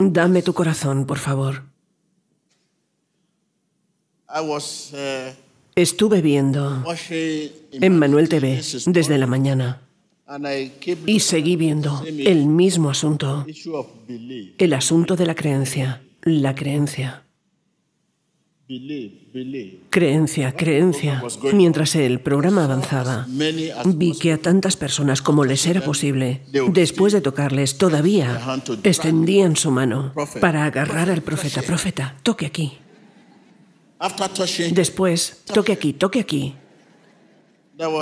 Dame tu corazón, por favor. Uh, Estuve viendo en Manuel TV desde la mañana y seguí viendo el mismo asunto, el asunto de la creencia, la creencia. Creencia, creencia. Mientras el programa avanzaba, vi que a tantas personas como les era posible, después de tocarles todavía, extendían su mano para agarrar al profeta. Profeta, toque aquí. Después, toque aquí, toque aquí. Uh,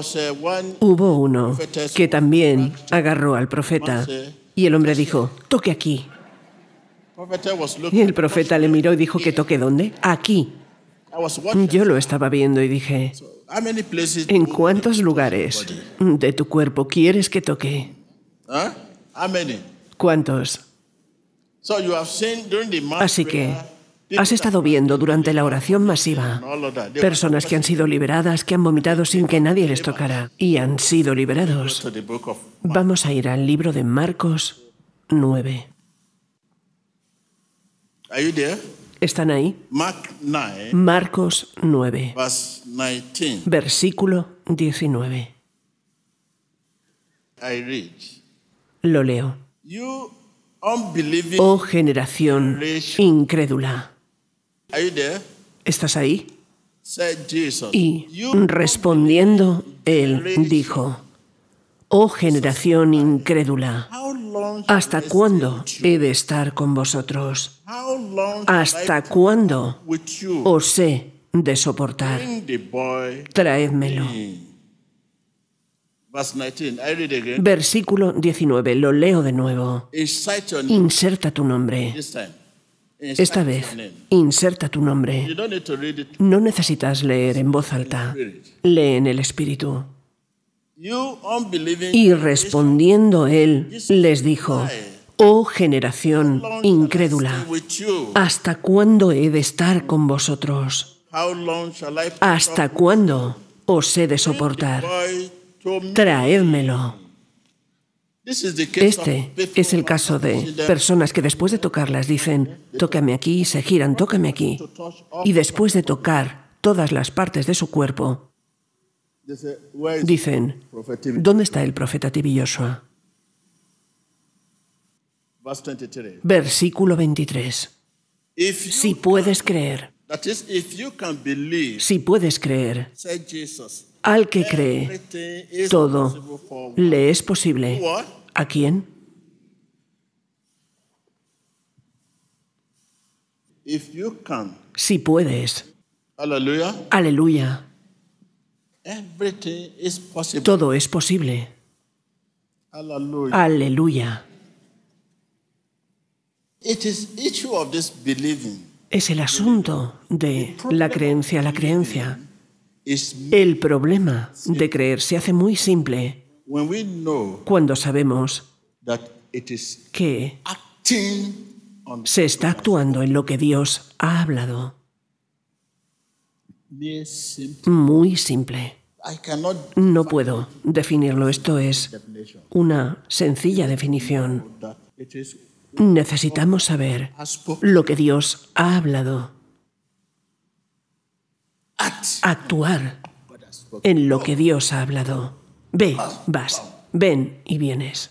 Hubo uno que también agarró al profeta y el hombre dijo, toque aquí. Y el profeta le miró y dijo que toque dónde? Aquí. Yo lo estaba viendo y dije, ¿en cuántos lugares de tu cuerpo quieres que toque? ¿Cuántos? Así que has estado viendo durante la oración masiva personas que han sido liberadas, que han vomitado sin que nadie les tocara y han sido liberados. Vamos a ir al libro de Marcos 9. ¿Están ahí? Marcos 9, versículo 19. Lo leo. Oh generación incrédula. ¿Estás ahí? Y respondiendo, él dijo, Oh generación incrédula, ¿hasta cuándo he de estar con vosotros? ¿Hasta cuándo os he de soportar? Traédmelo. Versículo 19, lo leo de nuevo. Inserta tu nombre. Esta vez, inserta tu nombre. No necesitas leer en voz alta. Lee en el Espíritu. Y respondiendo él, les dijo, Oh generación incrédula, ¿hasta cuándo he de estar con vosotros? ¿Hasta cuándo os he de soportar? Traédmelo. Este es el caso de personas que después de tocarlas dicen, tócame aquí, se giran, tócame aquí. Y después de tocar todas las partes de su cuerpo, Dicen, ¿dónde está el profeta Yoshua? Versículo 23. Si puedes creer, si puedes creer, al que cree, todo le es posible. ¿A quién? Si puedes. Aleluya. Todo es posible. Aleluya. Es el asunto de la creencia, a la creencia. El problema de creer se hace muy simple cuando sabemos que se está actuando en lo que Dios ha hablado muy simple. No puedo definirlo. Esto es una sencilla definición. Necesitamos saber lo que Dios ha hablado. Actuar en lo que Dios ha hablado. Ve, vas, ven y vienes.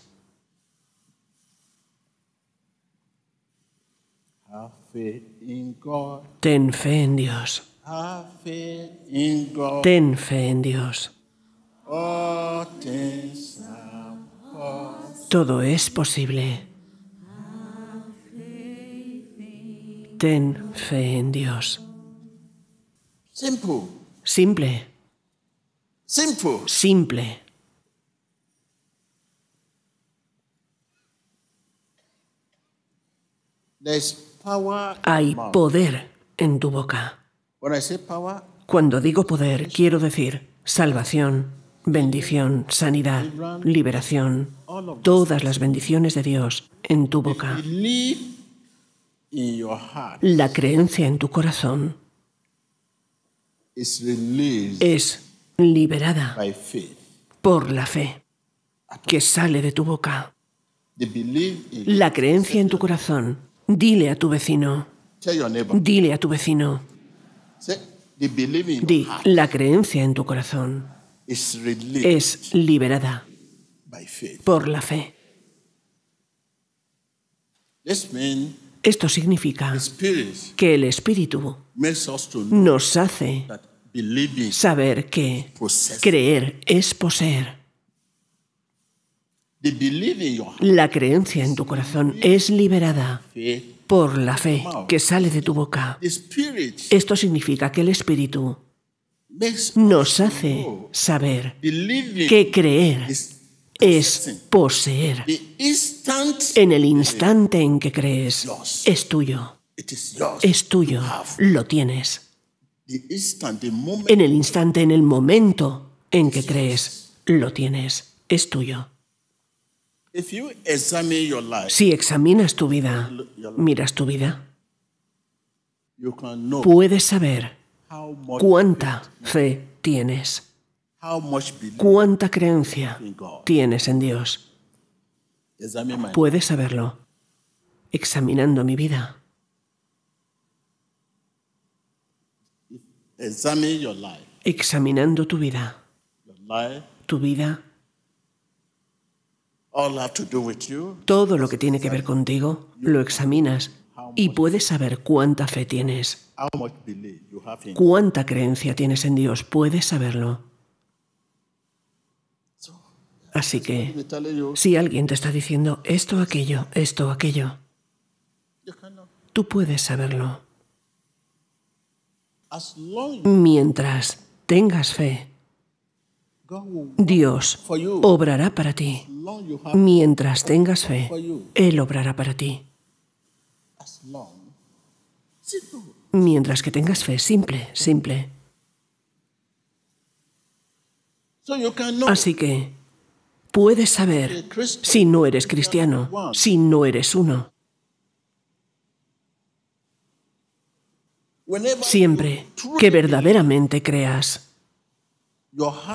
Ten fe en Dios. Ten fe en Dios. Todo es posible. Ten fe en Dios. Simple. Simple. Simple. Hay poder en tu boca. Cuando digo poder, quiero decir salvación, bendición, sanidad, liberación, todas las bendiciones de Dios en tu boca. La creencia en tu corazón es liberada por la fe que sale de tu boca. La creencia en tu corazón. Dile a tu vecino. Dile a tu vecino. Di, la creencia en tu corazón es liberada por la fe. Esto significa que el Espíritu nos hace saber que creer es poseer. La creencia en tu corazón es liberada por la fe que sale de tu boca. Esto significa que el Espíritu nos hace saber que creer es poseer. En el instante en que crees, es tuyo. Es tuyo. Lo tienes. En el instante, en el momento en que crees, lo tienes. Es tuyo. Si examinas tu vida, miras tu vida, puedes saber cuánta fe tienes, cuánta creencia tienes en Dios. Puedes saberlo examinando mi vida. Examinando tu vida. Tu vida todo lo que tiene que ver contigo lo examinas y puedes saber cuánta fe tienes, cuánta creencia tienes en Dios, puedes saberlo. Así que, si alguien te está diciendo esto, aquello, esto, aquello, tú puedes saberlo. Mientras tengas fe, Dios obrará para ti. Mientras tengas fe, Él obrará para ti. Mientras que tengas fe, simple, simple. Así que puedes saber si no eres cristiano, si no eres uno. Siempre que verdaderamente creas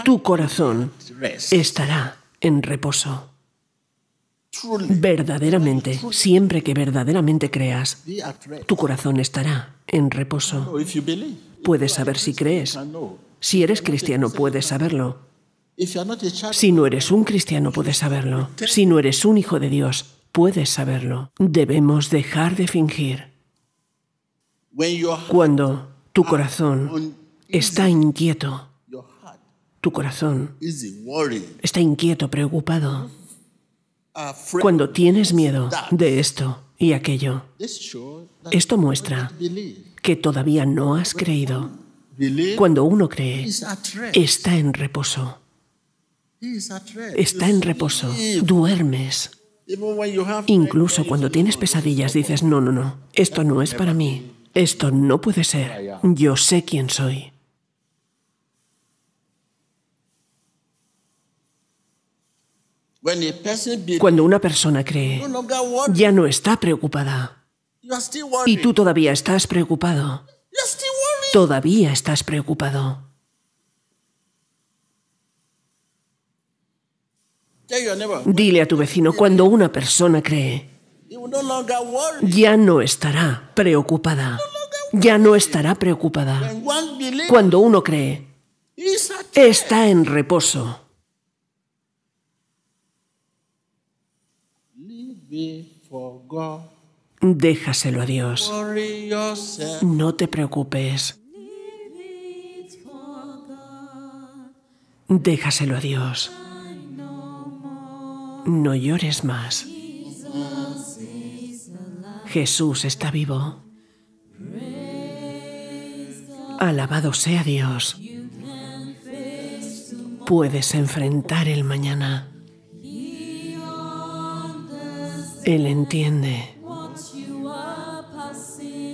tu corazón estará en reposo. Verdaderamente, siempre que verdaderamente creas, tu corazón estará en reposo. Puedes saber si crees. Si eres cristiano, puedes saberlo. Si no eres un cristiano, puedes saberlo. Si no eres un hijo de Dios, puedes saberlo. Debemos dejar de fingir. Cuando tu corazón está inquieto, tu corazón está inquieto, preocupado. Cuando tienes miedo de esto y aquello, esto muestra que todavía no has creído. Cuando uno cree, está en reposo. Está en reposo. Duermes. Incluso cuando tienes pesadillas dices, no, no, no, esto no es para mí. Esto no puede ser. Ah, Yo sé quién soy. Cuando una persona cree, ya no está preocupada. Y tú todavía estás preocupado. Todavía estás preocupado. Dile a tu vecino, cuando una persona cree, ya no estará preocupada. Ya no estará preocupada. Cuando uno cree, está en reposo. Déjaselo a Dios. No te preocupes. Déjaselo a Dios. No llores más. Jesús está vivo. Alabado sea Dios. Puedes enfrentar el mañana. Él entiende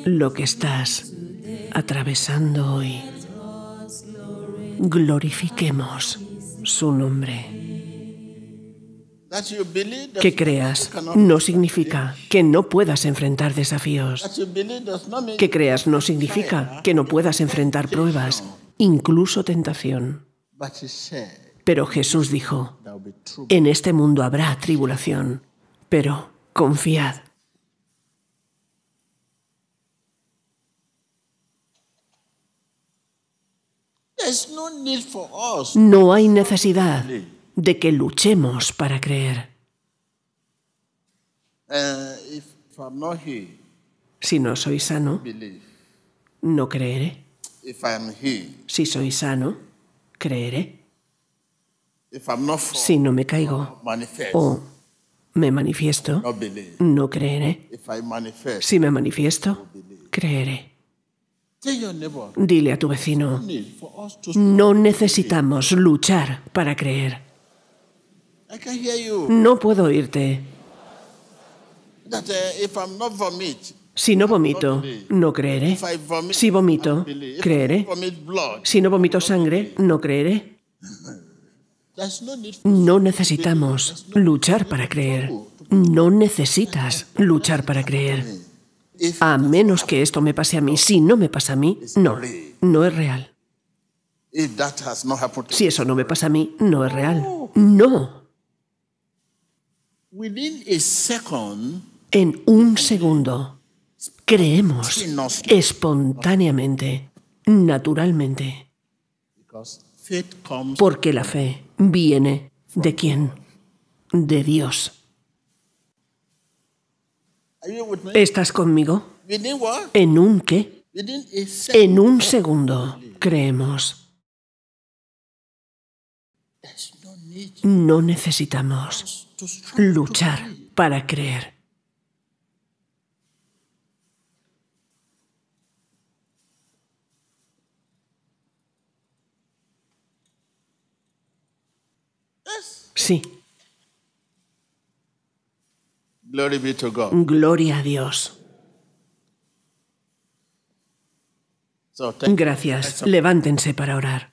lo que estás atravesando hoy. Glorifiquemos su nombre. Que creas no significa que no puedas enfrentar desafíos. Que creas no significa que no puedas enfrentar pruebas, incluso tentación. Pero Jesús dijo, en este mundo habrá tribulación, pero confiad. No hay necesidad de que luchemos para creer. Uh, si no soy sano, no creeré. Si soy sano, creeré. Si no me caigo me manifiesto, no creeré. Si me manifiesto, creeré. Dile a tu vecino, no necesitamos luchar para creer. No puedo oírte. Si no vomito, no creeré. Si vomito, creeré. Si no vomito sangre, no creeré. No necesitamos luchar para creer. No necesitas luchar para creer. A menos que esto me pase a mí. Si no me pasa a mí, no. No es real. Si eso no me pasa a mí, no es real. No. En un segundo, creemos espontáneamente, naturalmente, porque la fe viene de quién? De Dios. ¿Estás conmigo? ¿En un qué? En un segundo creemos. No necesitamos luchar para creer. Sí. Gloria a Dios. Gracias. Levántense para orar.